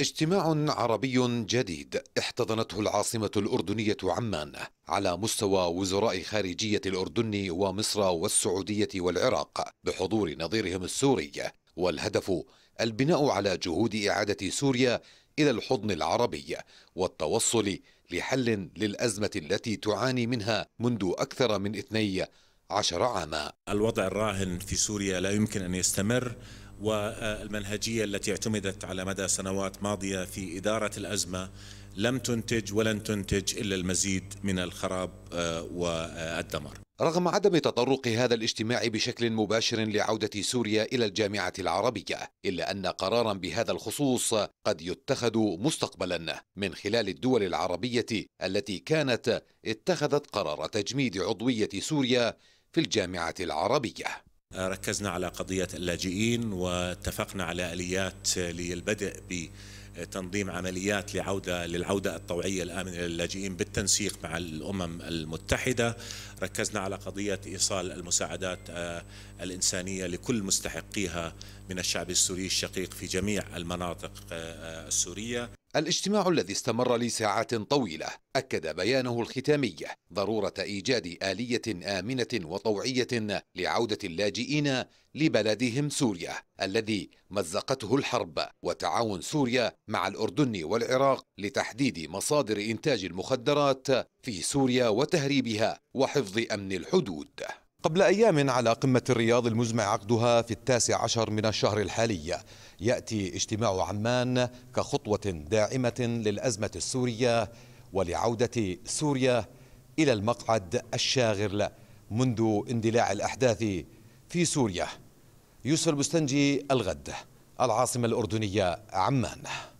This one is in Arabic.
اجتماع عربي جديد احتضنته العاصمة الأردنية عمان على مستوى وزراء خارجية الأردن ومصر والسعودية والعراق بحضور نظيرهم السوري والهدف البناء على جهود إعادة سوريا إلى الحضن العربي والتوصل لحل للأزمة التي تعاني منها منذ أكثر من 12 عاما الوضع الراهن في سوريا لا يمكن أن يستمر والمنهجية التي اعتمدت على مدى سنوات ماضية في إدارة الأزمة لم تنتج ولن تنتج إلا المزيد من الخراب آه، والدمار رغم عدم تطرق هذا الاجتماع بشكل مباشر لعودة سوريا إلى الجامعة العربية إلا أن قرارا بهذا الخصوص قد يتخذ مستقبلا من خلال الدول العربية التي كانت اتخذت قرار تجميد عضوية سوريا في الجامعة العربية ركزنا على قضية اللاجئين واتفقنا على آليات للبدء بتنظيم عمليات لعودة للعودة الطوعية الآمنة للاجئين بالتنسيق مع الأمم المتحدة ركزنا على قضية إيصال المساعدات آه، الإنسانية لكل مستحقيها من الشعب السوري الشقيق في جميع المناطق آه، آه، السورية الاجتماع الذي استمر لساعات طويلة أكد بيانه الختامي ضرورة إيجاد آلية آمنة وطوعية لعودة اللاجئين لبلدهم سوريا الذي مزقته الحرب وتعاون سوريا مع الأردن والعراق لتحديد مصادر إنتاج المخدرات في سوريا وتهريبها وحفظ أمن الحدود قبل أيام على قمة الرياض المزمع عقدها في التاسع عشر من الشهر الحالي يأتي اجتماع عمان كخطوة داعمة للأزمة السورية ولعودة سوريا إلى المقعد الشاغر منذ اندلاع الأحداث في سوريا يوسف المستنجي الغد العاصمة الأردنية عمان